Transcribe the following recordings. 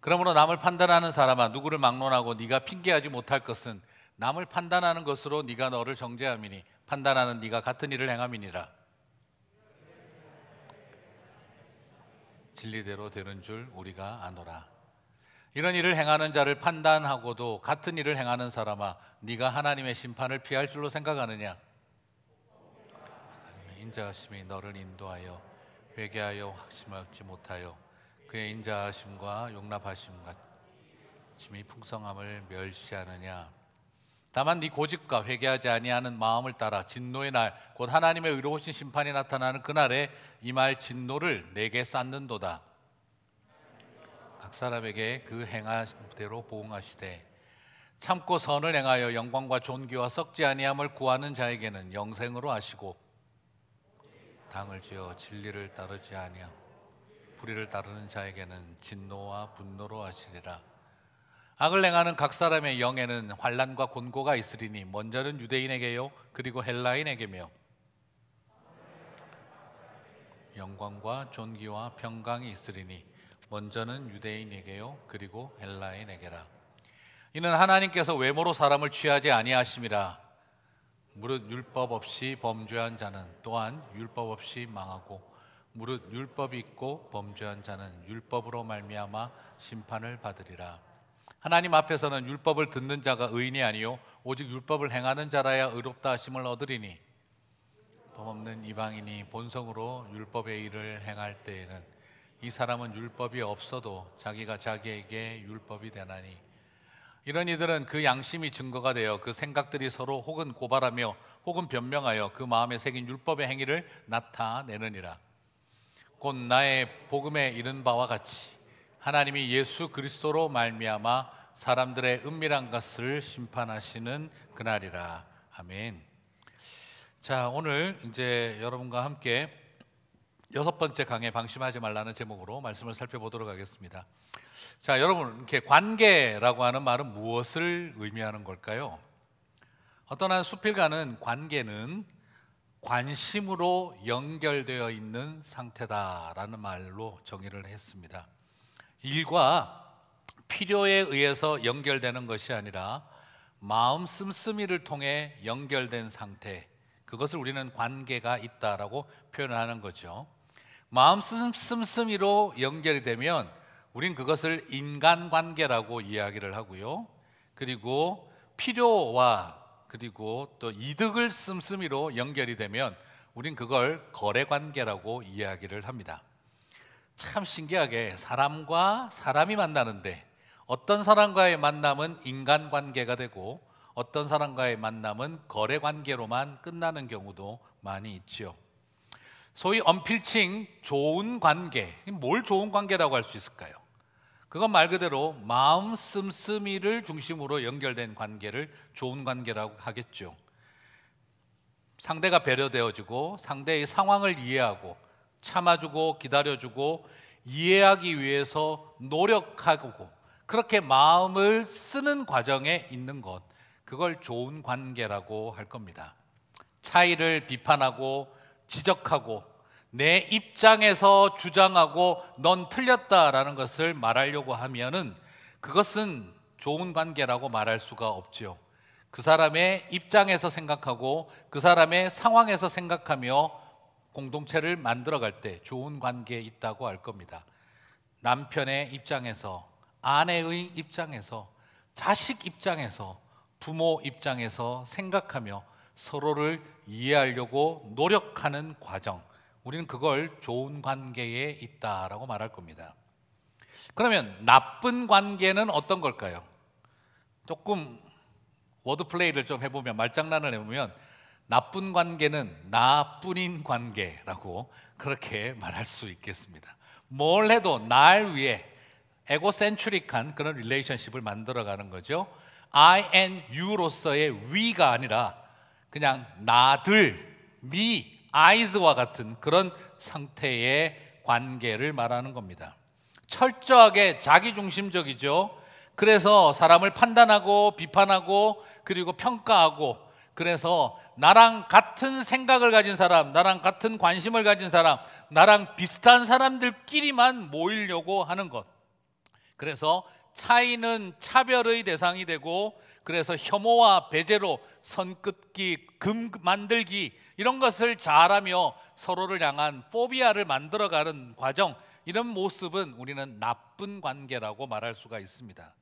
그러므로 남을 판단하는 사람아 누구를 막론하고 네가 핑계하지 못할 것은 남을 판단하는 것으로 네가 너를 정죄함이니 판단하는 네가 같은 일을 행함이니라. 진리대로 되는 줄 우리가 아노라. 이런 일을 행하는 자를 판단하고도 같은 일을 행하는 사람아 네가 하나님의 심판을 피할 줄로 생각하느냐? 인자심이 너를 인도하여 회개하여 확심하지 못하여 그의 인자하심과 용납하심 과짐이 풍성함을 멸시하느냐 다만 네 고집과 회개하지 아니하는 마음을 따라 진노의 날 곧 하나님의 의로우신 심판이 나타나는 그날에 이 말 진노를 내게 쌓는도다 각 사람에게 그 행한 대로 보응하시되 참고 선을 행하여 영광과 존귀와 썩지 아니함을 구하는 자에게는 영생으로 하시고 당을 지어 진리를 따르지 아니하 불의를 따르는 자에게는 진노와 분노로 하시리라 악을 행하는 각 사람의 영에는 환란과 곤고가 있으리니 먼저는 유대인에게요 그리고 헬라인에게며 영광과 존귀와 평강이 있으리니 먼저는 유대인에게요 그리고 헬라인에게라 이는 하나님께서 외모로 사람을 취하지 아니하심이라 무릇 율법 없이 범죄한 자는 또한 율법 없이 망하고 무릇 율법이 있고 범죄한 자는 율법으로 말미암아 심판을 받으리라. 하나님 앞에서는 율법을 듣는 자가 의인이 아니요 오직 율법을 행하는 자라야 의롭다 하심을 얻으리니 범없는 이방인이 본성으로 율법의 일을 행할 때에는 이 사람은 율법이 없어도 자기가 자기에게 율법이 되나니 이런 이들은 그 양심이 증거가 되어 그 생각들이 서로 혹은 고발하며 혹은 변명하여 그 마음에 새긴 율법의 행위를 나타내느니라 곧 나의 복음에 이른 바와 같이 하나님이 예수 그리스도로 말미암아 사람들의 은밀한 것을 심판하시는 그날이라. 아멘. 자, 오늘 이제 여러분과 함께 여섯 번째 강의 방심하지 말라는 제목으로 말씀을 살펴보도록 하겠습니다. 자, 여러분, 이렇게 관계라고 하는 말은 무엇을 의미하는 걸까요? 어떤 한 수필가는 관계는 관심으로 연결되어 있는 상태다라는 말로 정의를 했습니다. 일과 필요에 의해서 연결되는 것이 아니라 마음 씀씀이를 통해 연결된 상태 그것을 우리는 관계가 있다라고 표현하는 거죠. 마음 씀씀이로 연결이 되면 우린 그것을 인간관계라고 이야기를 하고요. 그리고 필요와 그리고 또 이득을 씀씀이로 연결이 되면 우린 그걸 거래 관계라고 이야기를 합니다. 참 신기하게 사람과 사람이 만나는데 어떤 사람과의 만남은 인간 관계가 되고 어떤 사람과의 만남은 거래 관계로만 끝나는 경우도 많이 있지요. 소위 언필칭 좋은 관계, 뭘 좋은 관계라고 할 수 있을까요? 그건 말 그대로 마음 씀씀이를 중심으로 연결된 관계를 좋은 관계라고 하겠죠. 상대가 배려되어지고 상대의 상황을 이해하고 참아주고 기다려주고 이해하기 위해서 노력하고 그렇게 마음을 쓰는 과정에 있는 것 그걸 좋은 관계라고 할 겁니다. 차이를 비판하고 지적하고 내 입장에서 주장하고 넌 틀렸다라는 것을 말하려고 하면은 그것은 좋은 관계라고 말할 수가 없지요. 그 사람의 입장에서 생각하고 그 사람의 상황에서 생각하며 공동체를 만들어갈 때 좋은 관계에 있다고 할 겁니다. 남편의 입장에서, 아내의 입장에서, 자식 입장에서, 부모 입장에서 생각하며 서로를 이해하려고 노력하는 과정. 우리는 그걸 좋은 관계에 있다라고 말할 겁니다. 그러면 나쁜 관계는 어떤 걸까요? 조금 워드 플레이를 좀 해보면 말장난을 해보면 나쁜 관계는 나뿐인 관계라고 그렇게 말할 수 있겠습니다. 뭘 해도 날 위해 에고센츄릭한 그런 릴레이션십을 만들어가는 거죠. I and you로서의 we가 아니라 그냥 나들, me, 아이즈와 같은 그런 상태의 관계를 말하는 겁니다. 철저하게 자기중심적이죠. 그래서 사람을 판단하고 비판하고 그리고 평가하고 그래서 나랑 같은 생각을 가진 사람, 나랑 같은 관심을 가진 사람, 나랑 비슷한 사람들끼리만 모이려고 하는 것. 그래서 차이는 차별의 대상이 되고 그래서 혐오와 배제로 선긋기, 금 만들기 이런 것을 잘하며 서로를 향한 포비아를 만들어가는 과정 이런 모습은 우리는 나쁜 관계라고 말할 수가 있습니다.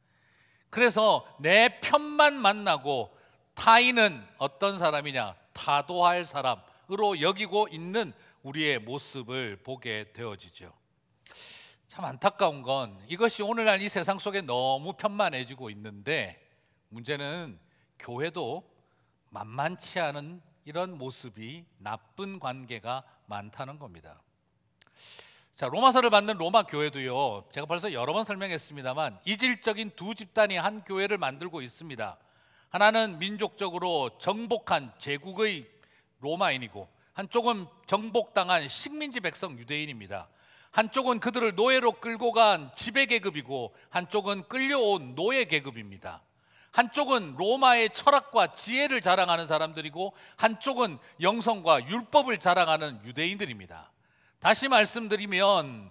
그래서 내 편만 만나고 타인은 어떤 사람이냐 타도할 사람으로 여기고 있는 우리의 모습을 보게 되어지죠. 참 안타까운 건 이것이 오늘날 이 세상 속에 너무 편만해지고 있는데 문제는 교회도 만만치 않은 이런 모습이 나쁜 관계가 많다는 겁니다. 자, 로마서를 받는 로마 교회도요. 제가 벌써 여러 번 설명했습니다만 이질적인 두 집단이 한 교회를 만들고 있습니다. 하나는 민족적으로 정복한 제국의 로마인이고 한쪽은 정복당한 식민지 백성 유대인입니다. 한쪽은 그들을 노예로 끌고 간 지배 계급이고 한쪽은 끌려온 노예 계급입니다. 한쪽은 로마의 철학과 지혜를 자랑하는 사람들이고 한쪽은 영성과 율법을 자랑하는 유대인들입니다. 다시 말씀드리면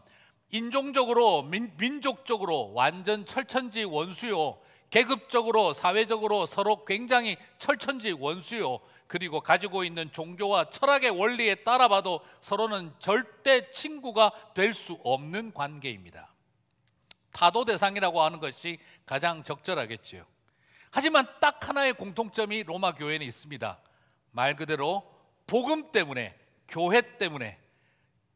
인종적으로 민, 족적으로 완전 철천지 원수요 계급적으로 사회적으로 서로 굉장히 철천지 원수요 그리고 가지고 있는 종교와 철학의 원리에 따라 봐도 서로는 절대 친구가 될 수 없는 관계입니다. 타도 대상이라고 하는 것이 가장 적절하겠지요. 하지만 딱 하나의 공통점이 로마 교회는 있습니다. 말 그대로 복음 때문에, 교회 때문에,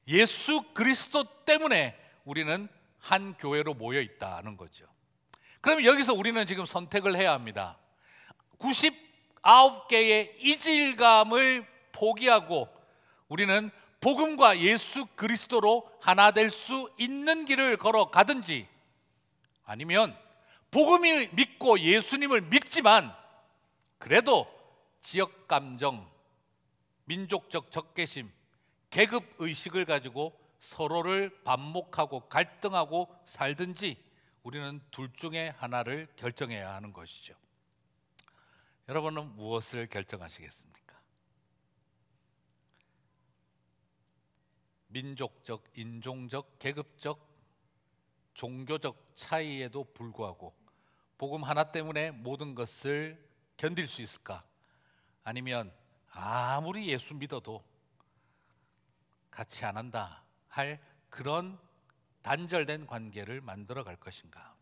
예수 그리스도 때문에 우리는 한 교회로 모여 있다는 거죠. 그러면 여기서 우리는 지금 선택을 해야 합니다. 99개의 이질감을 포기하고 우리는 복음과 예수 그리스도로 하나 될 수 있는 길을 걸어가든지 아니면 복음이 믿고 예수님을 믿지만 그래도 지역 감정, 민족적 적개심, 계급 의식을 가지고 서로를 반목하고 갈등하고 살든지 우리는 둘 중에 하나를 결정해야 하는 것이죠. 여러분은 무엇을 결정하시겠습니까? 민족적, 인종적, 계급적, 종교적 차이에도 불구하고 복음 하나 때문에 모든 것을 견딜 수 있을까? 아니면 아무리 예수 믿어도 같이 안 한다 할 그런 단절된 관계를 만들어 갈 것인가?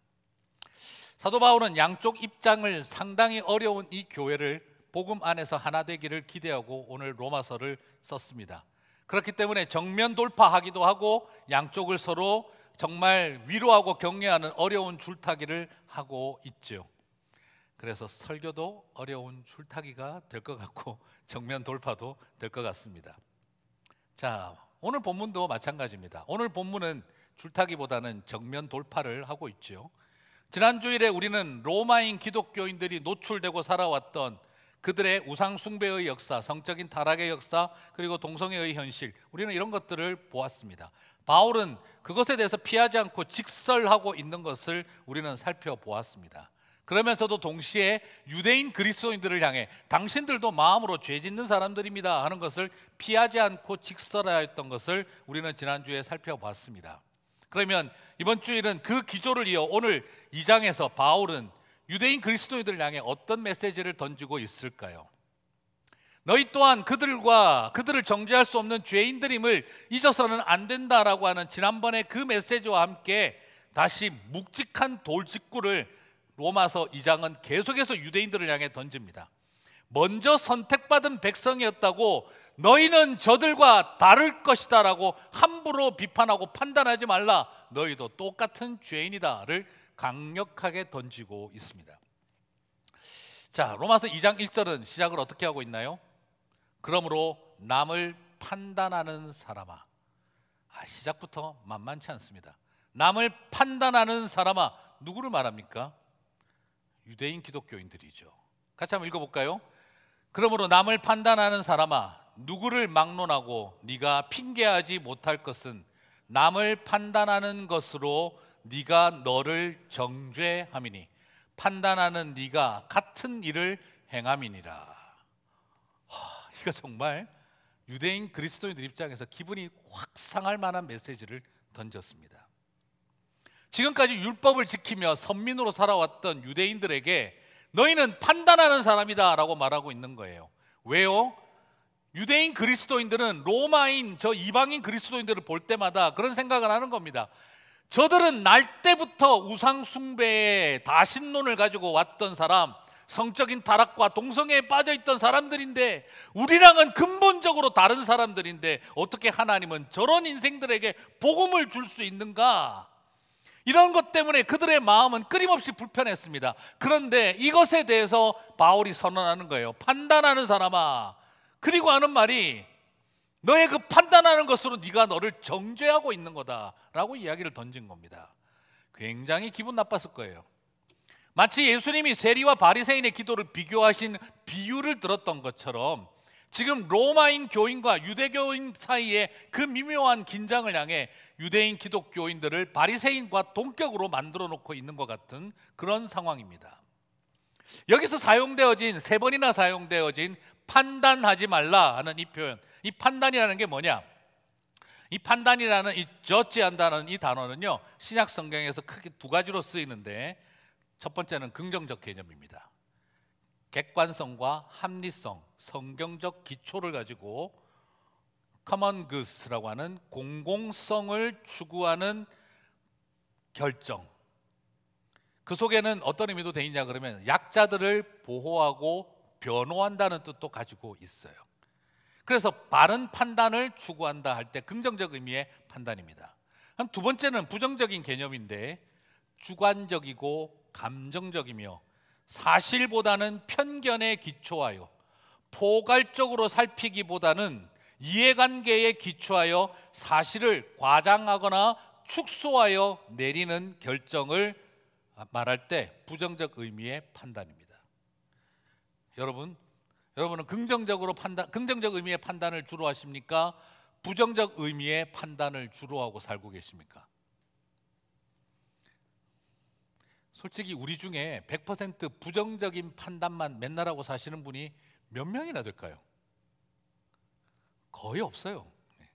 사도 바울은 양쪽 입장을 상당히 어려운 이 교회를 복음 안에서 하나 되기를 기대하고 오늘 로마서를 썼습니다. 그렇기 때문에 정면 돌파하기도 하고 양쪽을 서로 정말 위로하고 격려하는 어려운 줄타기를 하고 있죠. 그래서 설교도 어려운 줄타기가 될 것 같고 정면 돌파도 될 것 같습니다. 자, 오늘 본문도 마찬가지입니다. 오늘 본문은 줄타기보다는 정면 돌파를 하고 있죠. 지난 주일에 우리는 로마인 기독교인들이 노출되고 살아왔던 그들의 우상 숭배의 역사, 성적인 타락의 역사, 그리고 동성애의 현실. 우리는 이런 것들을 보았습니다. 바울은 그것에 대해서 피하지 않고 직설하고 있는 것을 우리는 살펴보았습니다. 그러면서도 동시에 유대인 그리스도인들을 향해 당신들도 마음으로 죄 짓는 사람들입니다 하는 것을 피하지 않고 직설하였던 것을 우리는 지난주에 살펴봤습니다. 그러면 이번 주일은 그 기조를 이어 오늘 2장에서 바울은 유대인 그리스도인들을 향해 어떤 메시지를 던지고 있을까요? 너희 또한 그들과 그들을 정죄할 수 없는 죄인들임을 잊어서는 안 된다라고 하는 지난번의 그 메시지와 함께 다시 묵직한 돌직구를 로마서 2장은 계속해서 유대인들을 향해 던집니다. 먼저 선택받은 백성이었다고 너희는 저들과 다를 것이다라고 함부로 비판하고 판단하지 말라. 너희도 똑같은 죄인이다를 강력하게 던지고 있습니다. 자, 로마서 2장 1절은 시작을 어떻게 하고 있나요? 그러므로 남을 판단하는 사람아. 아, 시작부터 만만치 않습니다. 남을 판단하는 사람아 누구를 말합니까? 유대인 기독교인들이죠. 같이 한번 읽어 볼까요? 그러므로 남을 판단하는 사람아 누구를 막론하고 네가 핑계하지 못할 것은 남을 판단하는 것으로 네가 너를 정죄함이니 판단하는 네가 같은 일을 행함이니라. 하, 이거 정말 유대인 그리스도인들 입장에서 기분이 확 상할 만한 메시지를 던졌습니다. 지금까지 율법을 지키며 선민으로 살아왔던 유대인들에게 너희는 판단하는 사람이다라고 말하고 있는 거예요. 왜요? 유대인 그리스도인들은 로마인 저 이방인 그리스도인들을 볼 때마다 그런 생각을 하는 겁니다. 저들은 날 때부터 우상 숭배에 다신론을 가지고 왔던 사람, 성적인 타락과 동성애에 빠져 있던 사람들인데 우리랑은 근본적으로 다른 사람들인데 어떻게 하나님은 저런 인생들에게 복음을 줄 수 있는가? 이런 것 때문에 그들의 마음은 끊임없이 불편했습니다. 그런데 이것에 대해서 바울이 선언하는 거예요. 판단하는 사람아. 그리고 하는 말이 너의 그 판단하는 것으로 네가 너를 정죄하고 있는 거다라고 이야기를 던진 겁니다. 굉장히 기분 나빴을 거예요. 마치 예수님이 세리와 바리새인의 기도를 비교하신 비유를 들었던 것처럼 지금 로마인 교인과 유대교인 사이에 그 미묘한 긴장을 향해 유대인 기독교인들을 바리새인과 동격으로 만들어 놓고 있는 것 같은 그런 상황입니다. 여기서 사용되어진 세 번이나 사용되어진 판단하지 말라는 하이 표현. 이 판단이라는 게 뭐냐? 이 판단이라는 이 저지한다는 이 단어는요. 신약 성경에서 크게 두 가지로 쓰이는데 첫 번째는 긍정적 개념입니다. 객관성과 합리성, 성경적 기초를 가지고 common g o o d 라고 하는 공공성을 추구하는 결정. 그 속에는 어떤 의미도 돼 있냐 그러면 약자들을 보호하고 변호한다는 뜻도 가지고 있어요. 그래서 바른 판단을 추구한다 할 때 긍정적 의미의 판단입니다. 두 번째는 부정적인 개념인데 주관적이고 감정적이며 사실보다는 편견에 기초하여 포괄적으로 살피기보다는 이해관계에 기초하여 사실을 과장하거나 축소하여 내리는 결정을 말할 때 부정적 의미의 판단입니다. 여러분, 여러분은 긍정적으로 판단, 긍정적 의미의 판단을 주로 하십니까? 부정적 의미의 판단을 주로 하고 살고 계십니까? 솔직히 우리 중에 100% 부정적인 판단만 맨날 하고 사시는 분이 몇 명이나 될까요? 거의 없어요. 네.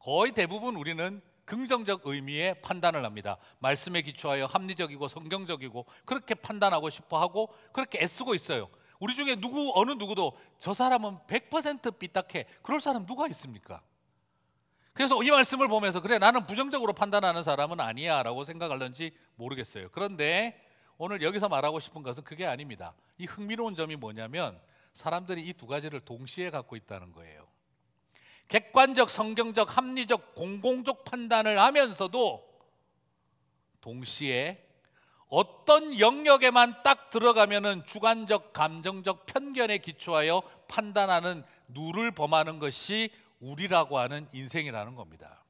거의 대부분 우리는 긍정적 의미의 판단을 합니다. 말씀에 기초하여 합리적이고 성경적이고 그렇게 판단하고 싶어 하고 그렇게 애쓰고 있어요. 우리 중에 누구 어느 누구도 저 사람은 100% 삐딱해. 그럴 사람 누가 있습니까? 그래서 이 말씀을 보면서 그래 나는 부정적으로 판단하는 사람은 아니야라고 생각할는지 모르겠어요. 그런데 오늘 여기서 말하고 싶은 것은 그게 아닙니다. 이 흥미로운 점이 뭐냐면 사람들이 이 두 가지를 동시에 갖고 있다는 거예요. 객관적, 성경적, 합리적, 공공적 판단을 하면서도 동시에 어떤 영역에만 딱 들어가면은 주관적, 감정적 편견에 기초하여 판단하는 누를 범하는 것이 우리라고 하는 인생이라는 겁니다.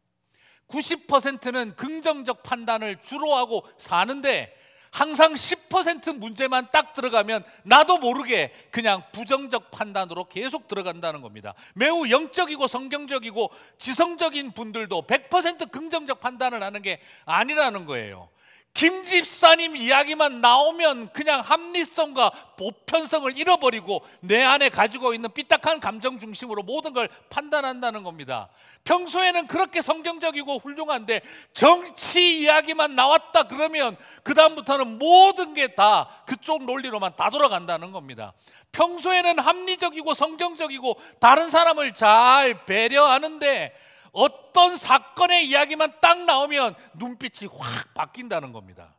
90%는 긍정적 판단을 주로 하고 사는데 항상 10% 문제만 딱 들어가면 나도 모르게 그냥 부정적 판단으로 계속 들어간다는 겁니다. 매우 영적이고 성경적이고 지성적인 분들도 100% 긍정적 판단을 하는 게 아니라는 거예요. 김 집사님 이야기만 나오면 그냥 합리성과 보편성을 잃어버리고 내 안에 가지고 있는 삐딱한 감정 중심으로 모든 걸 판단한다는 겁니다. 평소에는 그렇게 성경적이고 훌륭한데 정치 이야기만 나왔다 그러면 그다음부터는 모든 게 다 그쪽 논리로만 다 돌아간다는 겁니다. 평소에는 합리적이고 성경적이고 다른 사람을 잘 배려하는데 어떤 사건의 이야기만 딱 나오면 눈빛이 확 바뀐다는 겁니다.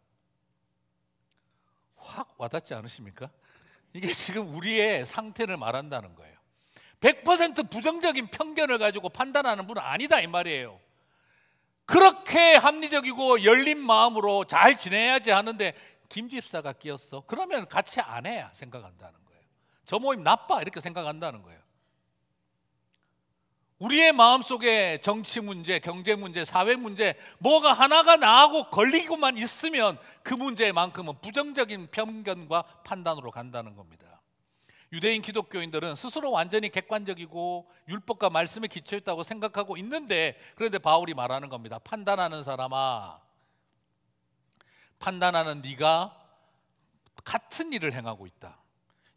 확 와닿지 않으십니까? 이게 지금 우리의 상태를 말한다는 거예요. 100% 부정적인 편견을 가지고 판단하는 분은 아니다 이 말이에요. 그렇게 합리적이고 열린 마음으로 잘 지내야지 하는데 김 집사가 끼었어. 그러면 같이 안 해야 생각한다는 거예요. 저 모임 나빠 이렇게 생각한다는 거예요. 우리의 마음속에 정치 문제, 경제 문제, 사회 문제 뭐가 하나가 나하고 걸리고만 있으면 그 문제만큼은 부정적인 편견과 판단으로 간다는 겁니다. 유대인 기독교인들은 스스로 완전히 객관적이고 율법과 말씀에 기초했다고 생각하고 있는데 그런데 바울이 말하는 겁니다. 판단하는 사람아 판단하는 네가 같은 일을 행하고 있다.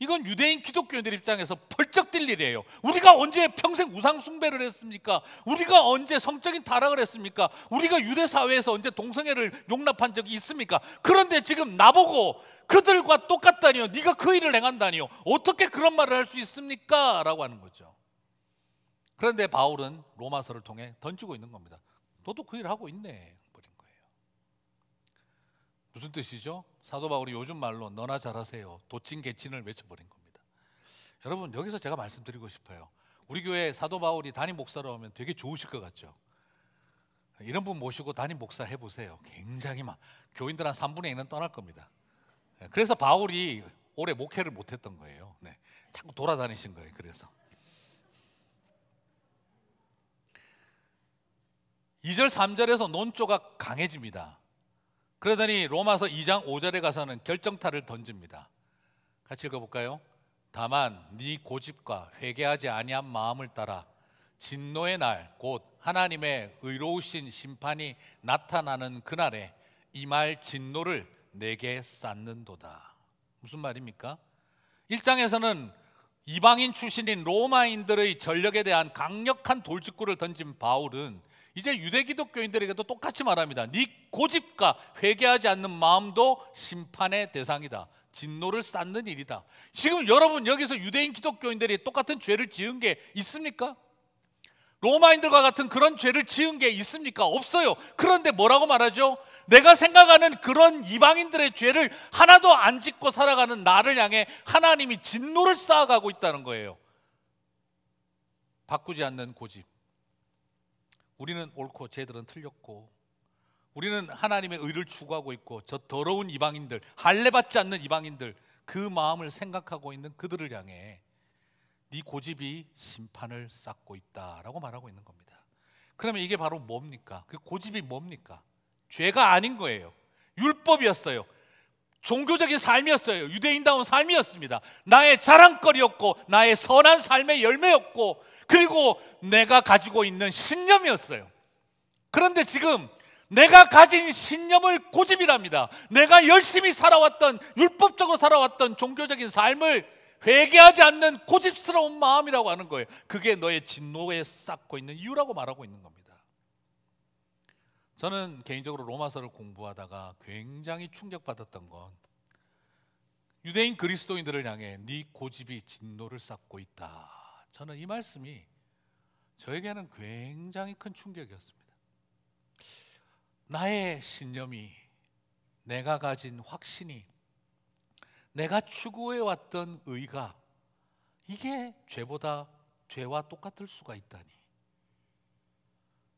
이건 유대인 기독교인들 입장에서 펄쩍뛸 일이에요. 우리가 언제 평생 우상 숭배를 했습니까? 우리가 언제 성적인 타락을 했습니까? 우리가 유대 사회에서 언제 동성애를 용납한 적이 있습니까? 그런데 지금 나보고 그들과 똑같다니요. 네가 그 일을 행한다니요. 어떻게 그런 말을 할 수 있습니까? 라고 하는 거죠. 그런데 바울은 로마서를 통해 던지고 있는 겁니다. 너도 그 일을 하고 있네. 버린 거예요. 무슨 뜻이죠? 사도 바울이 요즘 말로 너나 잘하세요. 도친 개친을 외쳐버린 겁니다. 여러분 여기서 제가 말씀드리고 싶어요. 우리 교회 사도 바울이 단임 목사로 오면 되게 좋으실 것 같죠. 이런 분 모시고 단임 목사 해보세요. 굉장히 막 교인들 한 3분의 1은 떠날 겁니다. 예, 그래서 바울이 올해 목회를 못했던 거예요. 네. 자꾸 돌아다니신 거예요. 그래서 2절 3절에서 논조가 강해집니다. 그러더니 로마서 2장 5절에 가서는 결정타를 던집니다. 같이 읽어볼까요? 다만 네 고집과 회개하지 아니한 마음을 따라 진노의 날 곧 하나님의 의로우신 심판이 나타나는 그날에 이 말 진노를 내게 쌓는도다. 무슨 말입니까? 1장에서는 이방인 출신인 로마인들의 전력에 대한 강력한 돌직구를 던진 바울은 이제 유대 기독교인들에게도 똑같이 말합니다. 네 고집과 회개하지 않는 마음도 심판의 대상이다. 진노를 쌓는 일이다. 지금 여러분 여기서 유대인 기독교인들이 똑같은 죄를 지은 게 있습니까? 로마인들과 같은 그런 죄를 지은 게 있습니까? 없어요. 그런데 뭐라고 말하죠? 내가 생각하는 그런 이방인들의 죄를 하나도 안 짓고 살아가는 나를 향해 하나님이 진노를 쌓아가고 있다는 거예요. 바꾸지 않는 고집. 우리는 옳고 쟤들은 틀렸고 우리는 하나님의 의를 추구하고 있고 저 더러운 이방인들 할례받지 않는 이방인들 그 마음을 생각하고 있는 그들을 향해 네 고집이 심판을 쌓고 있다라고 말하고 있는 겁니다. 그러면 이게 바로 뭡니까? 그 고집이 뭡니까? 죄가 아닌 거예요. 율법이었어요. 종교적인 삶이었어요. 유대인다운 삶이었습니다. 나의 자랑거리였고, 나의 선한 삶의 열매였고, 그리고 내가 가지고 있는 신념이었어요. 그런데 지금 내가 가진 신념을 고집이랍니다. 내가 열심히 살아왔던, 율법적으로 살아왔던 종교적인 삶을 회개하지 않는 고집스러운 마음이라고 하는 거예요. 그게 너의 진노에 쌓고 있는 이유라고 말하고 있는 겁니다. 저는 개인적으로 로마서를 공부하다가 굉장히 충격받았던 건 유대인 그리스도인들을 향해 네 고집이 진노를 쌓고 있다. 저는 이 말씀이 저에게는 굉장히 큰 충격이었습니다. 나의 신념이 내가 가진 확신이 내가 추구해 왔던 의가 이게 죄보다 죄와 똑같을 수가 있다니.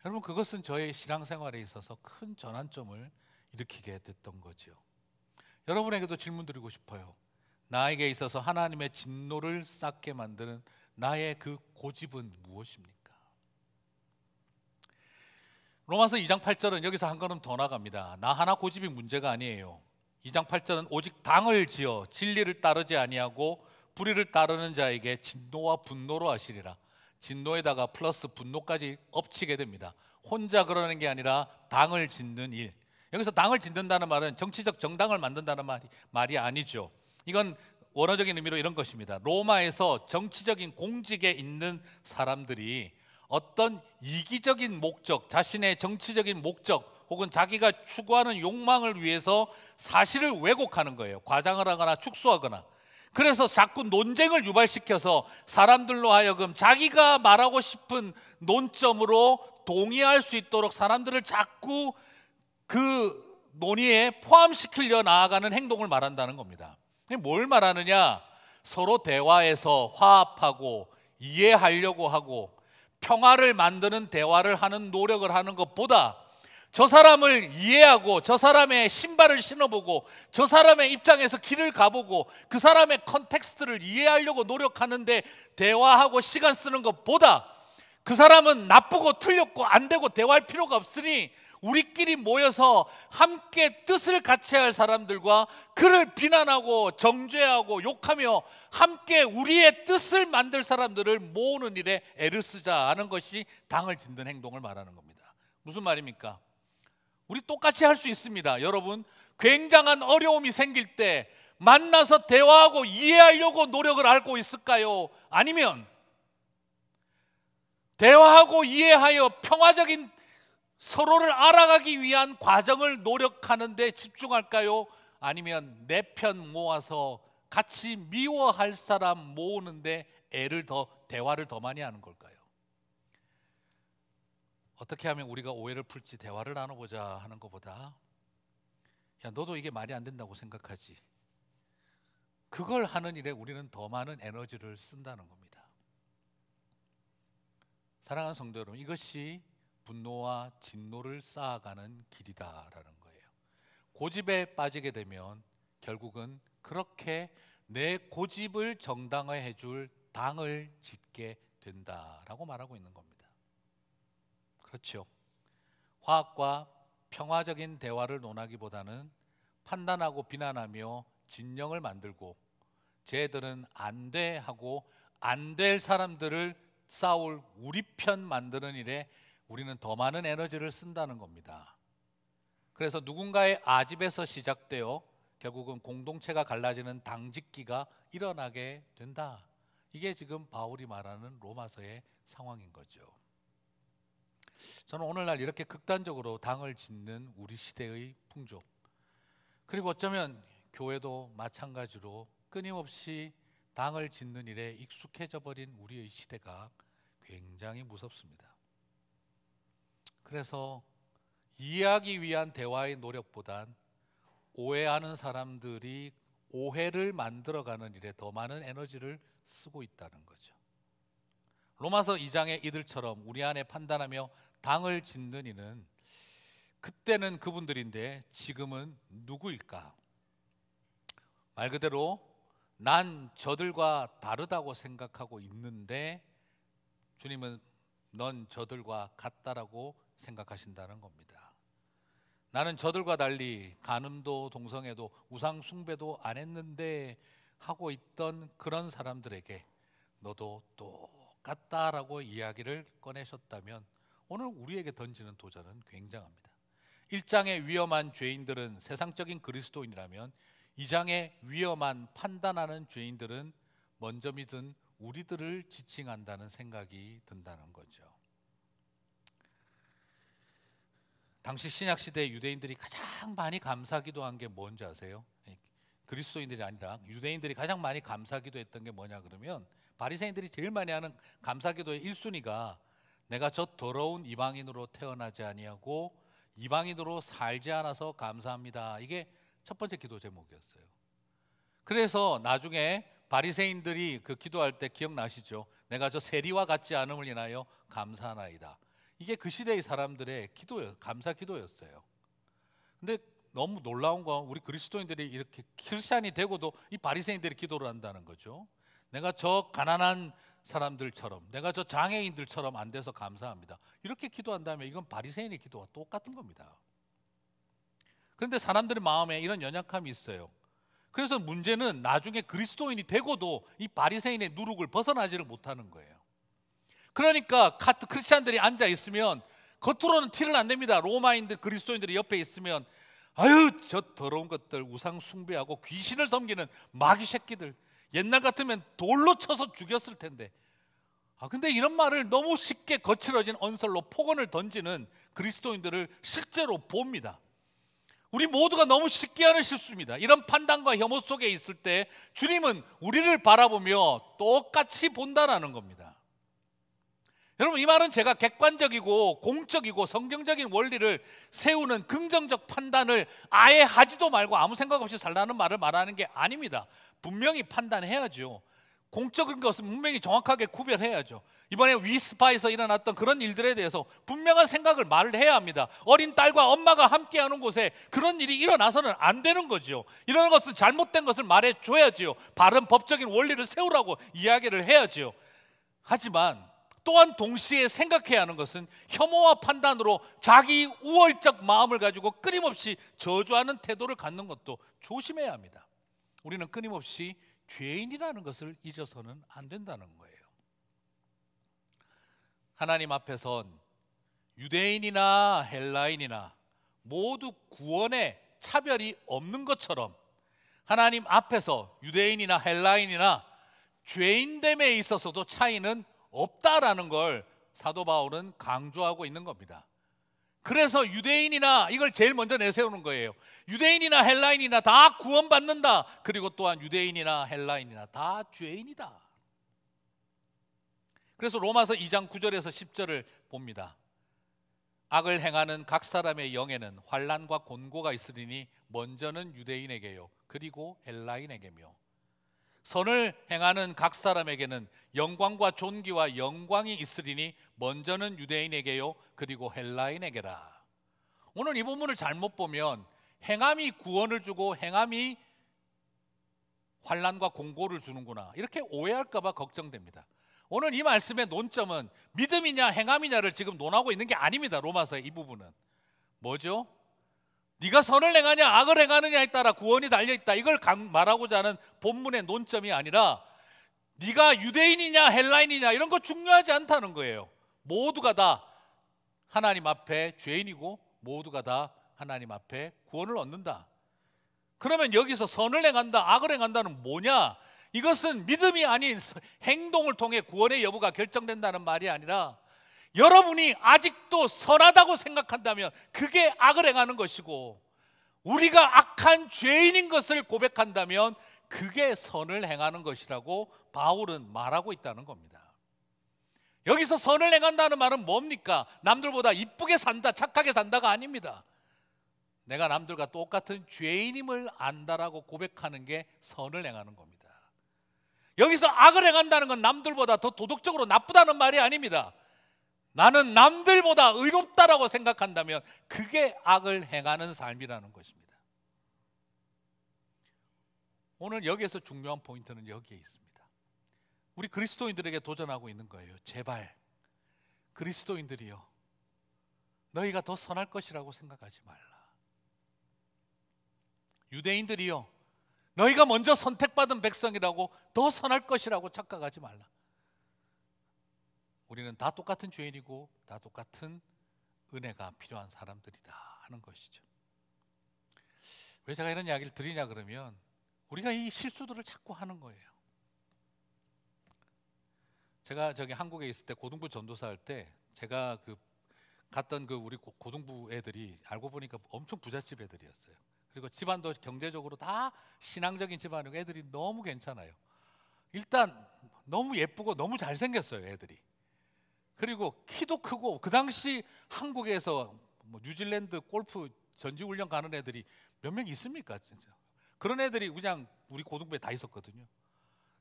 여러분 그것은 저의 신앙생활에 있어서 큰 전환점을 일으키게 됐던 거지요. 여러분에게도 질문 드리고 싶어요. 나에게 있어서 하나님의 진노를 쌓게 만드는 나의 그 고집은 무엇입니까? 로마서 2장 8절은 여기서 한 걸음 더 나갑니다. 나 하나 고집이 문제가 아니에요. 2장 8절은 오직 당을 지어 진리를 따르지 아니하고 불의를 따르는 자에게 진노와 분노로 하시리라. 진노에다가 플러스 분노까지 엎치게 됩니다. 혼자 그러는 게 아니라 당을 짓는 일. 여기서 당을 짓는다는 말은 정치적 정당을 만든다는 말이, 말이 아니죠. 이건 원어적인 의미로 이런 것입니다. 로마에서 정치적인 공직에 있는 사람들이 어떤 이기적인 목적, 자신의 정치적인 목적 혹은 자기가 추구하는 욕망을 위해서 사실을 왜곡하는 거예요. 과장을 하거나 축소하거나 그래서 자꾸 논쟁을 유발시켜서 사람들로 하여금 자기가 말하고 싶은 논점으로 동의할 수 있도록 사람들을 자꾸 그 논의에 포함시키려 나아가는 행동을 말한다는 겁니다. 뭘 말하느냐? 서로 대화에서 화합하고 이해하려고 하고 평화를 만드는 대화를 하는 노력을 하는 것보다 저 사람을 이해하고 저 사람의 신발을 신어보고 저 사람의 입장에서 길을 가보고 그 사람의 컨텍스트를 이해하려고 노력하는데 대화하고 시간 쓰는 것보다 그 사람은 나쁘고 틀렸고 안 되고 대화할 필요가 없으니 우리끼리 모여서 함께 뜻을 같이 할 사람들과 그를 비난하고 정죄하고 욕하며 함께 우리의 뜻을 만들 사람들을 모으는 일에 애를 쓰자 하는 것이 당을 짓는 행동을 말하는 겁니다. 무슨 말입니까? 우리 똑같이 할 수 있습니다. 여러분, 굉장한 어려움이 생길 때 만나서 대화하고 이해하려고 노력을 하고 있을까요? 아니면 대화하고 이해하여 평화적인 서로를 알아가기 위한 과정을 노력하는 데 집중할까요? 아니면 내 편 모아서 같이 미워할 사람 모으는데 애를 더 대화를 더 많이 하는 걸까요? 어떻게 하면 우리가 오해를 풀지 대화를 나눠보자 하는 것보다 야 너도 이게 말이 안 된다고 생각하지 그걸 하는 일에 우리는 더 많은 에너지를 쓴다는 겁니다 사랑하는 성도 여러분 이것이 분노와 진노를 쌓아가는 길이다라는 거예요 고집에 빠지게 되면 결국은 그렇게 내 고집을 정당화해 줄 당을 짓게 된다라고 말하고 있는 겁니다 그렇죠. 화학과 평화적인 대화를 논하기보다는 판단하고 비난하며 진영을 만들고 쟤들은 안 돼 하고 안 될 사람들을 싸울 우리 편 만드는 일에 우리는 더 많은 에너지를 쓴다는 겁니다. 그래서 누군가의 아집에서 시작되어 결국은 공동체가 갈라지는 당직기가 일어나게 된다. 이게 지금 바울이 말하는 로마서의 상황인 거죠. 저는 오늘날 이렇게 극단적으로 당을 짓는 우리 시대의 풍족 그리고 어쩌면 교회도 마찬가지로 끊임없이 당을 짓는 일에 익숙해져 버린 우리의 시대가 굉장히 무섭습니다. 그래서 이해하기 위한 대화의 노력보단 오해하는 사람들이 오해를 만들어가는 일에 더 많은 에너지를 쓰고 있다는 거죠. 로마서 2장의 이들처럼 우리 안에 판단하며 당을 짓는 이는 그때는 그분들인데 지금은 누구일까? 말 그대로 난 저들과 다르다고 생각하고 있는데 주님은 넌 저들과 같다라고 생각하신다는 겁니다. 나는 저들과 달리 간음도 동성애도 우상 숭배도 안 했는데 하고 있던 그런 사람들에게 너도 똑같다라고 이야기를 꺼내셨다면 오늘 우리에게 던지는 도전은 굉장합니다. 1장의 위험한 죄인들은 세상적인 그리스도인이라면 2장의 위험한 판단하는 죄인들은 먼저 믿은 우리들을 지칭한다는 생각이 든다는 거죠. 당시 신약 시대 유대인들이 가장 많이 감사기도 한게 뭔지 아세요? 예, 그리스도인들이 아니라 유대인들이 가장 많이 감사기도 했던 게 뭐냐 그러면 바리새인들이 제일 많이 하는 감사기도의 1순위가 내가 저 더러운 이방인으로 태어나지 아니하고 이방인으로 살지 않아서 감사합니다. 이게 첫 번째 기도 제목이었어요. 그래서 나중에 바리새인들이 그 기도할 때 기억나시죠? 내가 저 세리와 같지 않음을 인하여 감사하나이다. 이게 그 시대의 사람들의 기도 감사 기도였어요. 근데 너무 놀라운 건 우리 그리스도인들이 이렇게 크리스천이 되고도 이 바리새인들이 기도를 한다는 거죠. 내가 저 가난한 사람들처럼 내가 저 장애인들처럼 안 돼서 감사합니다. 이렇게 기도한다면 이건 바리새인의 기도와 똑같은 겁니다. 그런데 사람들의 마음에 이런 연약함이 있어요. 그래서 문제는 나중에 그리스도인이 되고도 이 바리새인의 누룩을 벗어나지를 못하는 거예요. 그러니까 카트 크리스천들이 앉아 있으면 겉으로는 티를 안 냅니다. 로마인들 그리스도인들이 옆에 있으면 아유 저 더러운 것들 우상 숭배하고 귀신을 섬기는 마귀 새끼들 옛날 같으면 돌로 쳐서 죽였을 텐데. 아, 근데 이런 말을 너무 쉽게 거칠어진 언설로 폭언을 던지는 그리스도인들을 실제로 봅니다. 우리 모두가 너무 쉽게 하는 실수입니다. 이런 판단과 혐오 속에 있을 때 주님은 우리를 바라보며 똑같이 본다라는 겁니다. 여러분 이 말은 제가 객관적이고 공적이고 성경적인 원리를 세우는 긍정적 판단을 아예 하지도 말고 아무 생각 없이 살라는 말을 말하는 게 아닙니다. 분명히 판단해야죠. 공적인 것은 분명히 정확하게 구별해야죠. 이번에 위스파에서 일어났던 그런 일들에 대해서 분명한 생각을 말을 해야 합니다. 어린 딸과 엄마가 함께하는 곳에 그런 일이 일어나서는 안 되는 거죠 이런 것은 잘못된 것을 말해줘야지요. 바른 법적인 원리를 세우라고 이야기를 해야지요. 하지만 또한 동시에 생각해야 하는 것은 혐오와 판단으로 자기 우월적 마음을 가지고 끊임없이 저주하는 태도를 갖는 것도 조심해야 합니다. 우리는 끊임없이 죄인이라는 것을 잊어서는 안 된다는 거예요. 하나님 앞에선 유대인이나 헬라인이나 모두 구원의 차별이 없는 것처럼 하나님 앞에서 유대인이나 헬라인이나 죄인됨에 있어서도 차이는 없다라는 걸 사도 바울은 강조하고 있는 겁니다. 그래서 유대인이나 이걸 제일 먼저 내세우는 거예요. 유대인이나 헬라인이나 다 구원받는다. 그리고 또한 유대인이나 헬라인이나 다 죄인이다. 그래서 로마서 2장 9절에서 10절을 봅니다. 악을 행하는 각 사람의 영에는 환란과 곤고가 있으리니 먼저는 유대인에게요. 그리고 헬라인에게며 선을 행하는 각 사람에게는 영광과 존귀와 영광이 있으리니 먼저는 유대인에게요 그리고 헬라인에게라. 오늘 이 본문을 잘못 보면 행함이 구원을 주고 행함이 환란과 공고를 주는구나 이렇게 오해할까 봐 걱정됩니다. 오늘 이 말씀의 논점은 믿음이냐 행함이냐를 지금 논하고 있는 게 아닙니다. 로마서의 이 부분은 뭐죠? 네가 선을 행하냐 악을 행하느냐에 따라 구원이 달려 있다. 이걸 말하고자 하는 본문의 논점이 아니라 네가 유대인이냐 헬라인이냐 이런 거 중요하지 않다는 거예요. 모두가 다 하나님 앞에 죄인이고 모두가 다 하나님 앞에 구원을 얻는다. 그러면 여기서 선을 행한다, 악을 행한다는 뭐냐? 이것은 믿음이 아닌 행동을 통해 구원의 여부가 결정된다는 말이 아니라 여러분이 아직도 선하다고 생각한다면 그게 악을 행하는 것이고 우리가 악한 죄인인 것을 고백한다면 그게 선을 행하는 것이라고 바울은 말하고 있다는 겁니다. 여기서 선을 행한다는 말은 뭡니까? 남들보다 이쁘게 산다, 착하게 산다가 아닙니다. 내가 남들과 똑같은 죄인임을 안다라고 고백하는 게 선을 행하는 겁니다. 여기서 악을 행한다는 건 남들보다 더 도덕적으로 나쁘다는 말이 아닙니다. 나는 남들보다 의롭다라고 생각한다면 그게 악을 행하는 삶이라는 것입니다. 오늘 여기에서 중요한 포인트는 여기에 있습니다. 우리 그리스도인들에게 도전하고 있는 거예요. 제발 그리스도인들이여 너희가 더 선할 것이라고 생각하지 말라. 유대인들이여 너희가 먼저 선택받은 백성이라고 더 선할 것이라고 착각하지 말라. 우리는 다 똑같은 죄인이고 다 똑같은 은혜가 필요한 사람들이다 하는 것이죠. 왜 제가 이런 이야기를 드리냐 그러면 우리가 이 실수들을 자꾸 하는 거예요. 제가 저기 한국에 있을 때 고등부 전도사 할 때 제가 그 갔던 그 우리 고등부 애들이 알고 보니까 엄청 부잣집 애들이었어요. 그리고 집안도 경제적으로 다 신앙적인 집안이고 애들이 너무 괜찮아요. 일단 너무 예쁘고 너무 잘생겼어요, 애들이. 그리고 키도 크고 그 당시 한국에서 뭐 뉴질랜드 골프 전지 훈련 가는 애들이 몇 명 있습니까 진짜 그런 애들이 그냥 우리 고등부에 다 있었거든요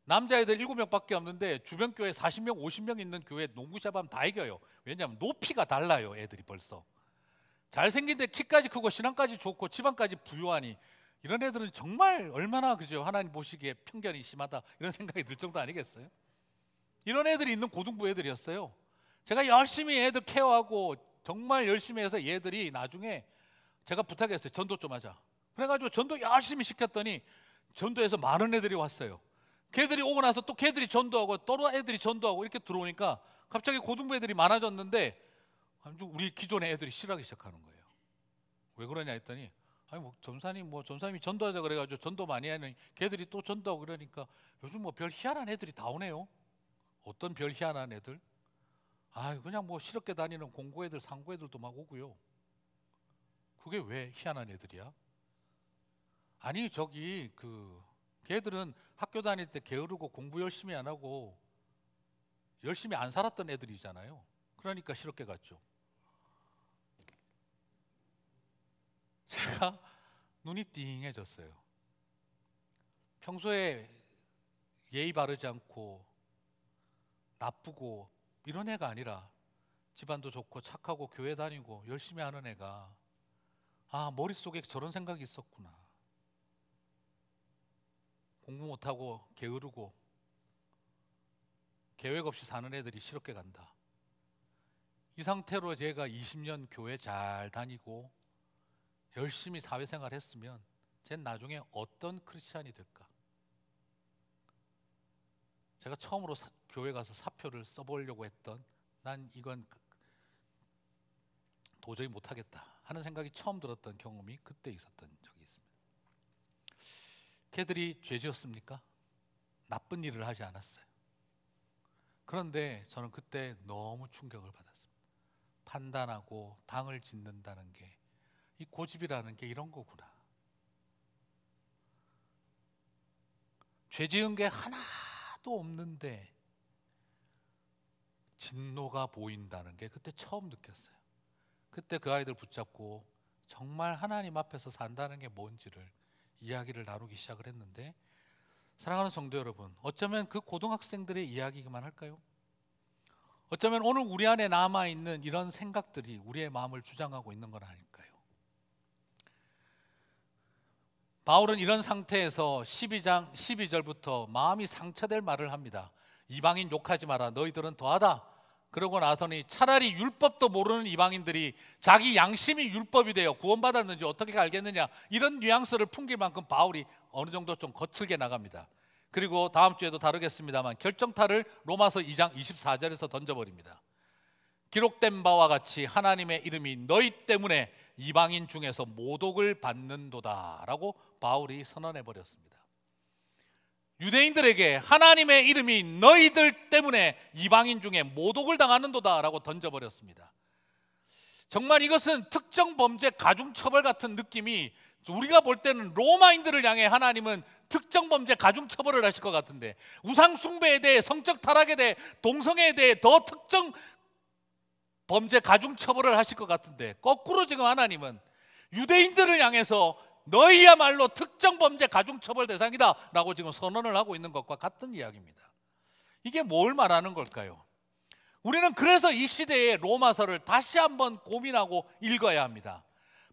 남자애들 7명밖에 없는데 주변 교회 40명 50명 있는 교회 농구샵 하면 다 이겨요 왜냐하면 높이가 달라요 애들이 벌써 잘생긴데 키까지 크고 신앙까지 좋고 집안까지 부유하니 이런 애들은 정말 얼마나 그죠 하나님 보시기에 편견이 심하다 이런 생각이 들 정도 아니겠어요? 이런 애들이 있는 고등부 애들이었어요 제가 열심히 애들 케어하고 정말 열심히 해서 얘들이 나중에 제가 부탁했어요. 전도 좀 하자. 그래가지고 전도 열심히 시켰더니 전도에서 많은 애들이 왔어요. 걔들이 오고 나서 또 걔들이 전도하고 또 애들이 전도하고 이렇게 들어오니까 갑자기 고등부 애들이 많아졌는데 우리 기존의 애들이 싫어하기 시작하는 거예요. 왜 그러냐 했더니 아니 뭐 전사님 뭐 전사님이 전도하자 그래가지고 전도 많이 하는 걔들이 또 전도하고 그러니까 요즘 뭐 별 희한한 애들이 다 오네요. 어떤 별 희한한 애들? 아, 그냥 뭐 시럽게 다니는 공고 애들, 상고 애들도 막 오고요. 그게 왜 희한한 애들이야? 아니, 저기 그 걔들은 학교 다닐 때 게으르고 공부 열심히 안 하고 열심히 안 살았던 애들이잖아요. 그러니까 시럽게 갔죠. 제가 눈이 띵해졌어요. 평소에 예의 바르지 않고 나쁘고 이런 애가 아니라 집안도 좋고 착하고 교회 다니고 열심히 하는 애가 아, 머릿속에 저런 생각이 있었구나. 공부 못하고 게으르고 계획 없이 사는 애들이 싫게 간다. 이 상태로 제가 20년 교회 잘 다니고 열심히 사회생활 했으면 쟤 나중에 어떤 크리스찬이 될까? 제가 처음으로 사, 교회 가서 사표를 써보려고 했던 난 이건 그, 그, 도저히 못하겠다 하는 생각이 처음 들었던 경험이 그때 있었던 적이 있습니다. 걔들이 죄지었습니까? 나쁜 일을 하지 않았어요. 그런데 저는 그때 너무 충격을 받았습니다. 판단하고 당을 짓는다는 게 이 고집이라는 게 이런 거구나. 죄 지은 게 하나 하도 없는데 진노가 보인다는 게 그때 처음 느꼈어요. 그때 그 아이들 붙잡고 정말 하나님 앞에서 산다는 게 뭔지를 이야기를 나누기 시작을 했는데 사랑하는 성도 여러분, 어쩌면 그 고등학생들의 이야기만 할까요? 어쩌면 오늘 우리 안에 남아 있는 이런 생각들이 우리의 마음을 주장하고 있는 건 아닐까? 바울은 이런 상태에서 12장 12절부터 마음이 상처될 말을 합니다. 이방인 욕하지 마라. 너희들은 더하다. 그러고 나서니 차라리 율법도 모르는 이방인들이 자기 양심이 율법이 되어 구원받았는지 어떻게 알겠느냐 이런 뉘앙스를 풍길 만큼 바울이 어느 정도 좀 거칠게 나갑니다. 그리고 다음 주에도 다루겠습니다만 결정타를 로마서 2장 24절에서 던져버립니다. 기록된 바와 같이 하나님의 이름이 너희 때문에 이방인 중에서 모독을 받는도다라고 바울이 선언해 버렸습니다. 유대인들에게 하나님의 이름이 너희들 때문에 이방인 중에 모독을 당하는도다라고 던져 버렸습니다. 정말 이것은 특정 범죄 가중 처벌 같은 느낌이 우리가 볼 때는 로마인들을 향해 하나님은 특정 범죄 가중 처벌을 하실 것 같은데 우상 숭배에 대해 성적 타락에 대해 동성애에 대해 더 특정 범죄 가중 처벌을 하실 것 같은데 거꾸로 지금 하나님은 유대인들을 향해서 너희야말로 특정 범죄 가중 처벌 대상이다라고 지금 선언을 하고 있는 것과 같은 이야기입니다. 이게 뭘 말하는 걸까요? 우리는 그래서 이 시대의 로마서를 다시 한번 고민하고 읽어야 합니다.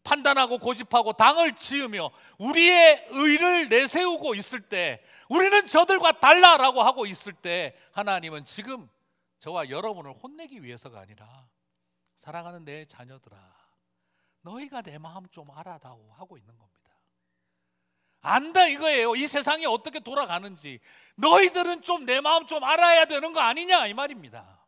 판단하고 고집하고 당을 지으며 우리의 의를 내세우고 있을 때 우리는 저들과 달라라고 하고 있을 때 하나님은 지금 저와 여러분을 혼내기 위해서가 아니라 사랑하는 내 자녀들아, 너희가 내 마음 좀 알아다오 하고 있는 겁니다. 안다 이거예요. 이 세상이 어떻게 돌아가는지 너희들은 좀 내 마음 좀 알아야 되는 거 아니냐 이 말입니다.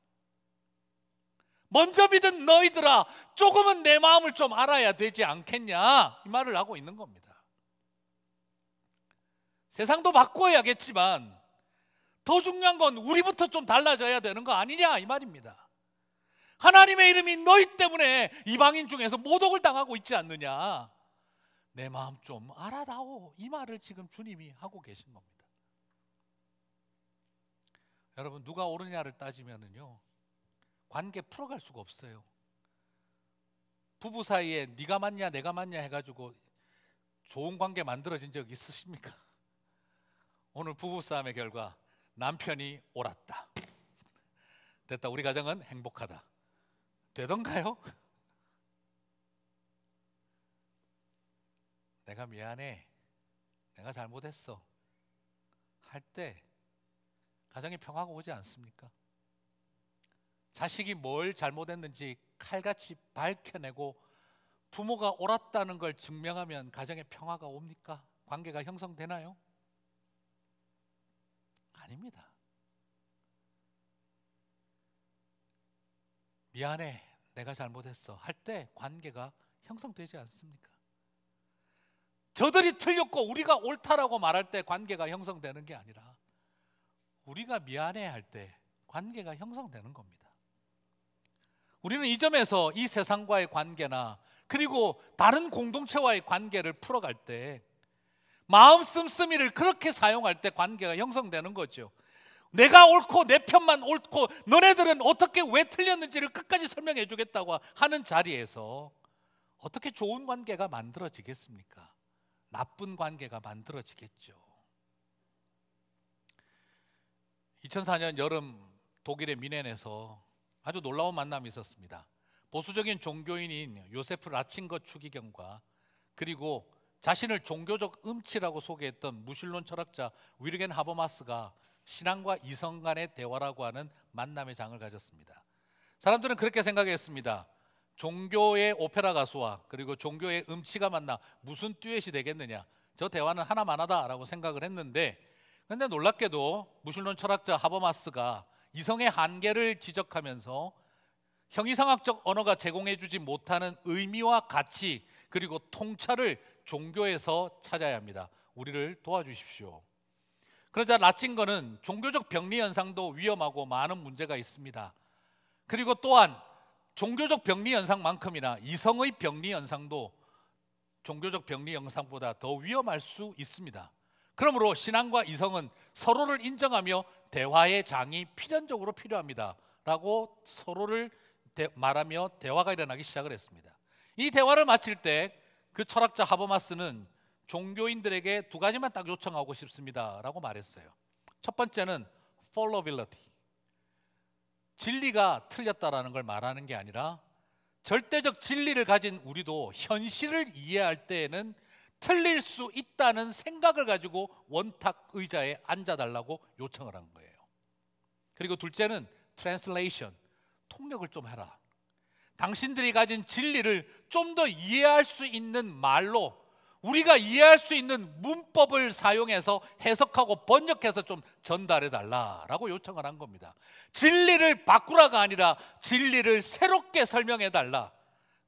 먼저 믿은 너희들아 조금은 내 마음을 좀 알아야 되지 않겠냐 이 말을 하고 있는 겁니다. 세상도 바꿔야겠지만 더 중요한 건 우리부터 좀 달라져야 되는 거 아니냐 이 말입니다. 하나님의 이름이 너희 때문에 이방인 중에서 모독을 당하고 있지 않느냐. 내 마음 좀 알아다오. 이 말을 지금 주님이 하고 계신 겁니다. 여러분 누가 오르냐를 따지면은요. 관계 풀어갈 수가 없어요. 부부 사이에 네가 맞냐 내가 맞냐 해가지고 좋은 관계 만들어진 적 있으십니까? 오늘 부부 싸움의 결과 남편이 옳았다. 됐다. 우리 가정은 행복하다. 되던가요? 내가 미안해. 내가 잘못했어. 할 때 가정에 평화가 오지 않습니까? 자식이 뭘 잘못했는지 칼같이 밝혀내고 부모가 옳았다는 걸 증명하면 가정에 평화가 옵니까? 관계가 형성되나요? 아닙니다. 미안해. 내가 잘못했어 할 때 관계가 형성되지 않습니까? 저들이 틀렸고 우리가 옳다라고 말할 때 관계가 형성되는 게 아니라 우리가 미안해 할때 관계가 형성되는 겁니다. 우리는 이 점에서 이 세상과의 관계나 그리고 다른 공동체와의 관계를 풀어갈 때 마음 씀씀이를 그렇게 사용할 때 관계가 형성되는 거죠. 내가 옳고 내 편만 옳고 너네들은 어떻게 왜 틀렸는지를 끝까지 설명해 주겠다고 하는 자리에서 어떻게 좋은 관계가 만들어지겠습니까? 나쁜 관계가 만들어지겠죠. 2004년 여름 독일의 미넨에서 아주 놀라운 만남이 있었습니다. 보수적인 종교인인 요세프 라친거 추기경과 그리고 자신을 종교적 음치라고 소개했던 무신론 철학자 위르겐 하버마스가 신앙과 이성 간의 대화라고 하는 만남의 장을 가졌습니다. 사람들은 그렇게 생각했습니다. 종교의 오페라 가수와 그리고 종교의 음치가 만나 무슨 듀엣이 되겠느냐. 저 대화는 하나만 하다라고 생각을 했는데 근데 놀랍게도 무신론 철학자 하버마스가 이성의 한계를 지적하면서 형이상학적 언어가 제공해주지 못하는 의미와 가치 그리고 통찰을 종교에서 찾아야 합니다. 우리를 도와주십시오. 그러자 라친거는 종교적 병리 현상도 위험하고 많은 문제가 있습니다. 그리고 또한 종교적 병리 현상만큼이나 이성의 병리 현상도 종교적 병리 현상보다 더 위험할 수 있습니다. 그러므로 신앙과 이성은 서로를 인정하며 대화의 장이 필연적으로 필요합니다. 라고 서로를 대, 말하며 대화가 일어나기 시작을 했습니다. 이 대화를 마칠 때 그 철학자 하버마스는 종교인들에게 두 가지만 딱 요청하고 싶습니다라고 말했어요. 첫 번째는 f o l l o i b i l i t y 진리가 틀렸다라는 걸 말하는 게 아니라 절대적 진리를 가진 우리도 현실을 이해할 때에는 틀릴 수 있다는 생각을 가지고 원탁 의자에 앉아달라고 요청을 한 거예요. 그리고 둘째는 translation, 통역을 좀 해라. 당신들이 가진 진리를 좀 더 이해할 수 있는 말로 우리가 이해할 수 있는 문법을 사용해서 해석하고 번역해서 좀 전달해 달라라고 요청을 한 겁니다. 진리를 바꾸라가 아니라 진리를 새롭게 설명해 달라.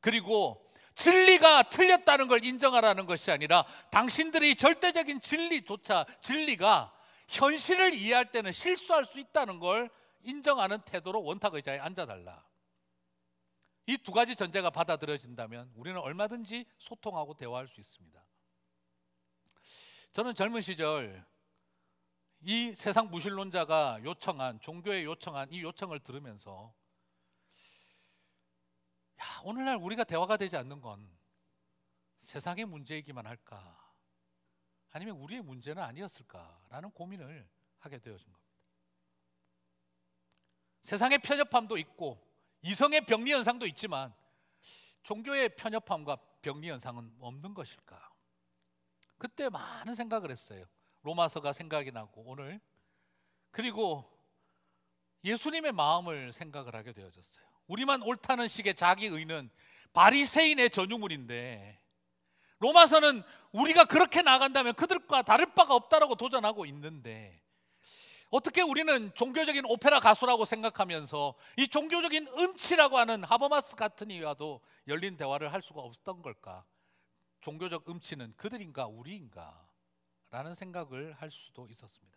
그리고 진리가 틀렸다는 걸 인정하라는 것이 아니라 당신들이 절대적인 진리조차 진리가 현실을 이해할 때는 실수할 수 있다는 걸 인정하는 태도로 원탁 의자에 앉아달라. 이두 가지 전제가 받아들여진다면 우리는 얼마든지 소통하고 대화할 수 있습니다. 저는 젊은 시절 이 세상 무신론자가 요청한 종교에 요청한 이 요청을 들으면서 야, 오늘날 우리가 대화가 되지 않는 건 세상의 문제이기만 할까? 아니면 우리의 문제는 아니었을까라는 고민을 하게 되어진 겁니다. 세상의 편협함도 있고 이성의 병리 현상도 있지만 종교의 편협함과 병리 현상은 없는 것일까? 그때 많은 생각을 했어요. 로마서가 생각이 나고 오늘 그리고 예수님의 마음을 생각을 하게 되어졌어요. 우리만 옳다는 식의 자기 의는 바리새인의 전유물인데 로마서는 우리가 그렇게 나간다면 그들과 다를 바가 없다라고 도전하고 있는데 어떻게 우리는 종교적인 오페라 가수라고 생각하면서 이 종교적인 음치라고 하는 하버마스 같은 이와도 열린 대화를 할 수가 없었던 걸까? 종교적 음치는 그들인가 우리인가? 라는 생각을 할 수도 있었습니다.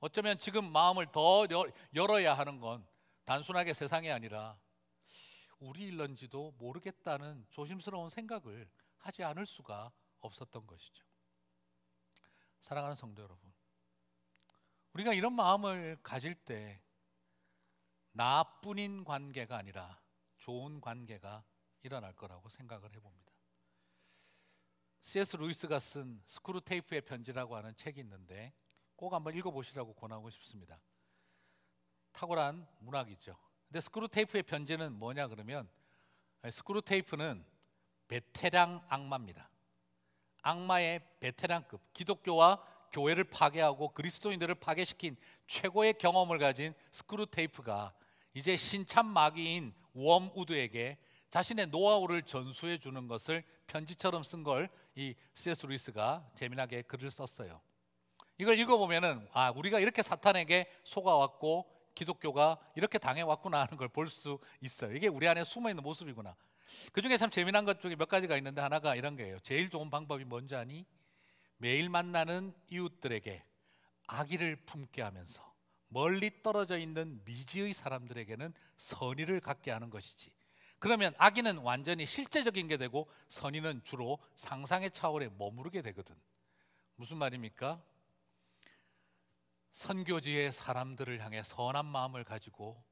어쩌면 지금 마음을 더 열어야 하는 건 단순하게 세상이 아니라 우리 일런지도 모르겠다는 조심스러운 생각을 하지 않을 수가 없었던 것이죠. 사랑하는 성도 여러분. 우리가 이런 마음을 가질 때 나뿐인 관계가 아니라 좋은 관계가 일어날 거라고 생각을 해봅니다. C.S. 루이스가 쓴 스크루 테이프의 편지라고 하는 책이 있는데 꼭 한번 읽어보시라고 권하고 싶습니다. 탁월한 문학이죠. 근데 스크루 테이프의 편지는 뭐냐 그러면 스크루 테이프는 베테랑 악마입니다. 악마의 베테랑급 기독교와 교회를 파괴하고 그리스도인들을 파괴시킨 최고의 경험을 가진 스크루테이프가 이제 신참 마귀인 웜우드에게 자신의 노하우를 전수해 주는 것을 편지처럼 쓴 걸이 C.S. 루이스가 재미나게 글을 썼어요. 이걸 읽어보면은 아 우리가 이렇게 사탄에게 속아왔고 기독교가 이렇게 당해왔구나 하는 걸 볼 수 있어요. 이게 우리 안에 숨어 있는 모습이구나. 그 중에 참 재미난 것 중에 몇 가지가 있는데 하나가 이런 거예요. 제일 좋은 방법이 뭔지 아니? 매일 만나는 이웃들에게 악의를 품게 하면서 멀리 떨어져 있는 미지의 사람들에게는 선의를 갖게 하는 것이지. 그러면 악의는 완전히 실제적인 게 되고 선의는 주로 상상의 차원에 머무르게 되거든. 무슨 말입니까? 선교지의 사람들을 향해 선한 마음을 가지고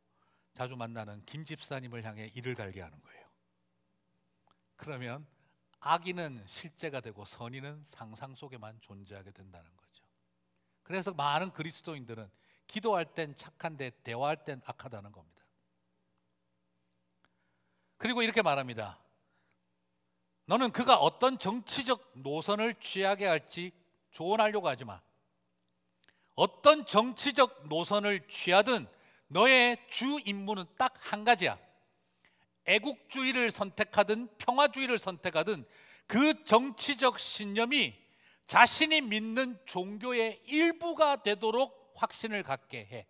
자주 만나는 김 집사님을 향해 일을 갈게 하는 거예요. 그러면 악인은 실제가 되고 선인은 상상 속에만 존재하게 된다는 거죠. 그래서 많은 그리스도인들은 기도할 땐 착한데 대화할 땐 악하다는 겁니다. 그리고 이렇게 말합니다. 너는 그가 어떤 정치적 노선을 취하게 할지 조언하려고 하지 마. 어떤 정치적 노선을 취하든 너의 주 임무는 딱 한 가지야. 애국주의를 선택하든 평화주의를 선택하든 그 정치적 신념이 자신이 믿는 종교의 일부가 되도록 확신을 갖게 해.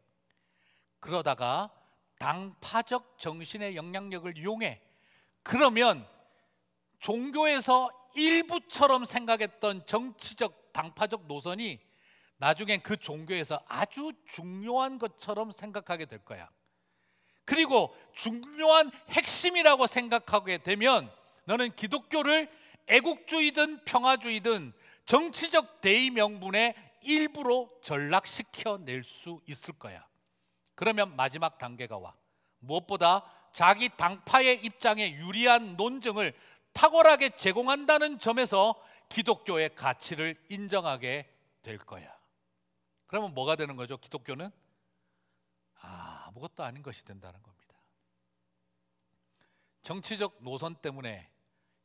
그러다가 당파적 정신의 영향력을 이용해 그러면 종교에서 일부처럼 생각했던 정치적 당파적 노선이 나중엔 그 종교에서 아주 중요한 것처럼 생각하게 될 거야. 그리고 중요한 핵심이라고 생각하게 되면 너는 기독교를 애국주의든 평화주의든 정치적 대의 명분에 일부로 전락시켜 낼 수 있을 거야. 그러면 마지막 단계가 와. 무엇보다 자기 당파의 입장에 유리한 논증을 탁월하게 제공한다는 점에서 기독교의 가치를 인정하게 될 거야. 그러면 뭐가 되는 거죠? 기독교는 아, 아무것도 아닌 것이 된다는 겁니다. 정치적 노선 때문에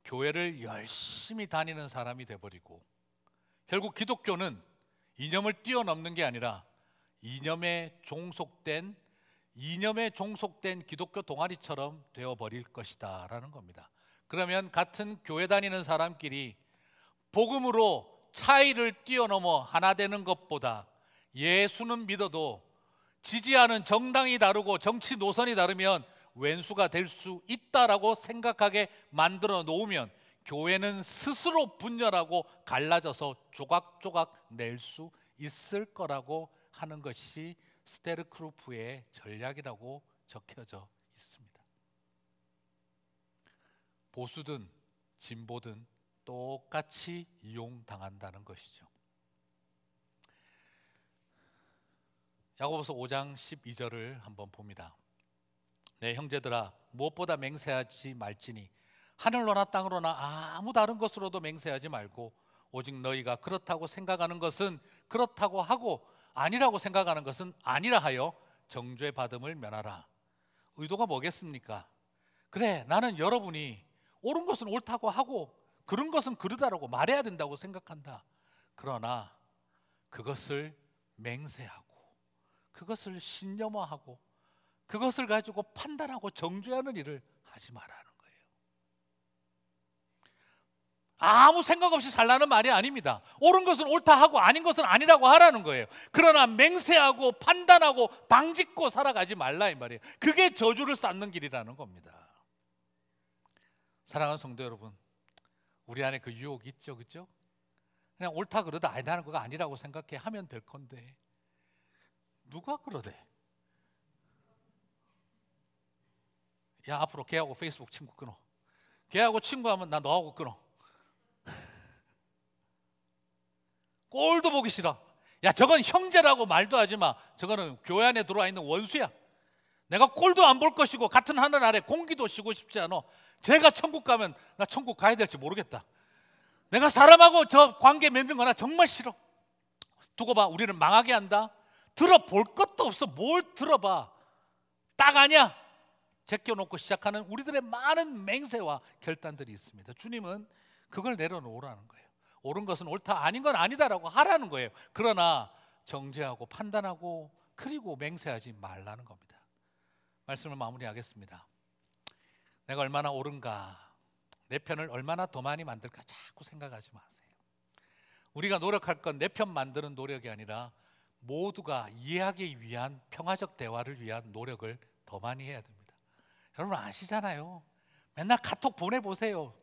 교회를 열심히 다니는 사람이 돼버리고 결국 기독교는 이념을 뛰어넘는 게 아니라 이념에 종속된 이념에 종속된 기독교 동아리처럼 되어버릴 것이다라는 겁니다. 그러면 같은 교회 다니는 사람끼리 복음으로 차이를 뛰어넘어 하나 되는 것보다 예수는 믿어도 지지하는 정당이 다르고 정치 노선이 다르면 왼수가 될 수 있다라고 생각하게 만들어 놓으면 교회는 스스로 분열하고 갈라져서 조각조각 낼 수 있을 거라고 하는 것이 스테르크루프의 전략이라고 적혀져 있습니다. 보수든 진보든 똑같이 이용당한다는 것이죠. 야고보서 5장 12절을 한번 봅니다. 내 네, 형제들아 무엇보다 맹세하지 말지니 하늘로나 땅으로나 아무 다른 것으로도 맹세하지 말고 오직 너희가 그렇다고 생각하는 것은 그렇다고 하고 아니라고 생각하는 것은 아니라 하여 정죄 받음을 면하라. 의도가 뭐겠습니까? 그래 나는 여러분이 옳은 것은 옳다고 하고 그런 것은 그르다라고 말해야 된다고 생각한다. 그러나 그것을 맹세하고 그것을 신념화하고 그것을 가지고 판단하고 정죄하는 일을 하지 말라는 거예요. 아무 생각 없이 살라는 말이 아닙니다. 옳은 것은 옳다 하고 아닌 것은 아니라고 하라는 거예요. 그러나 맹세하고 판단하고 방짓고 살아가지 말라 이 말이에요. 그게 저주를 쌓는 길이라는 겁니다. 사랑하는 성도 여러분, 우리 안에 그 유혹 있죠, 그죠? 그냥 옳다 그러다 아니 나는 거가 아니라고 생각해 하면 될 건데 누가 그러대? 야 앞으로 걔하고 페이스북 친구 끊어. 걔하고 친구하면 나 너하고 끊어. 꼴도 보기 싫어. 야 저건 형제라고 말도 하지 마. 저거는 교회 안에 들어와 있는 원수야. 내가 꼴도 안 볼 것이고 같은 하늘 아래 공기도 쉬고 싶지 않아. 제가 천국 가면 나 천국 가야 될지 모르겠다. 내가 사람하고 저 관계 맺는 거나 정말 싫어. 두고 봐. 우리는 망하게 한다. 들어볼 것도 없어. 뭘 들어봐. 딱 아냐? 제껴놓고 시작하는 우리들의 많은 맹세와 결단들이 있습니다. 주님은 그걸 내려놓으라는 거예요. 옳은 것은 옳다, 아닌 건 아니다라고 하라는 거예요. 그러나 정죄하고 판단하고 그리고 맹세하지 말라는 겁니다. 말씀을 마무리하겠습니다. 내가 얼마나 옳은가, 내 편을 얼마나 더 많이 만들까 자꾸 생각하지 마세요. 우리가 노력할 건 내 편 만드는 노력이 아니라 모두가 이해하기 위한 평화적 대화를 위한 노력을 더 많이 해야 됩니다. 여러분 아시잖아요. 맨날 카톡 보내보세요.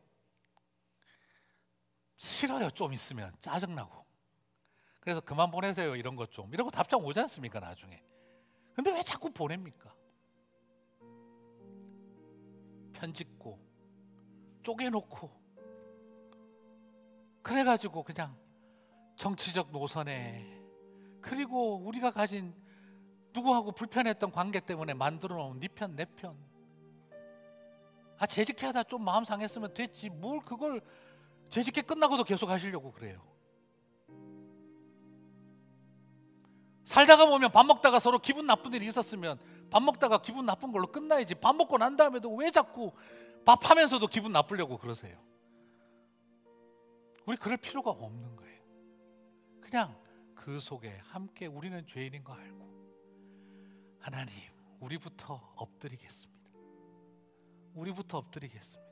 싫어요, 좀 있으면. 짜증나고. 그래서 그만 보내세요, 이런 것 좀. 이런 거 답장 오지 않습니까, 나중에. 근데 왜 자꾸 보냅니까? 편집고, 쪼개놓고. 그래가지고 그냥 정치적 노선에 그리고 우리가 가진 누구하고 불편했던 관계 때문에 만들어 놓은 니 네 편, 내 편. 아, 재직해하다 좀 마음 상했으면 됐지. 뭘 그걸 재직해 끝나고도 계속 하시려고 그래요. 살다가 보면 밥 먹다가 서로 기분 나쁜 일이 있었으면 밥 먹다가 기분 나쁜 걸로 끝나야지. 밥 먹고 난 다음에도 왜 자꾸 밥 하면서도 기분 나쁘려고 그러세요? 우리 그럴 필요가 없는 거예요. 그냥 그 속에 함께 우리는 죄인인 거 알고 하나님 우리부터 엎드리겠습니다. 우리부터 엎드리겠습니다.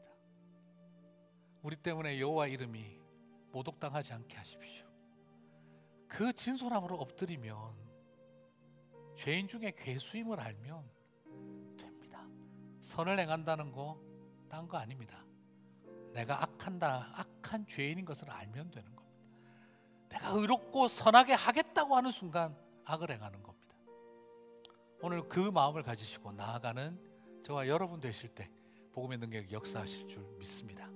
우리 때문에 여호와 이름이 모독당하지 않게 하십시오. 그 진솔함으로 엎드리면 죄인 중에 괴수임을 알면 됩니다. 선을 행한다는 거 딴 거 아닙니다. 내가 악한다, 악한 죄인인 것을 알면 되는 겁니다. 내가 의롭고 선하게 하겠다고 하는 순간 악을 행하는 겁니다. 오늘 그 마음을 가지시고 나아가는 저와 여러분 되실 때 복음의 능력이 역사하실 줄 믿습니다.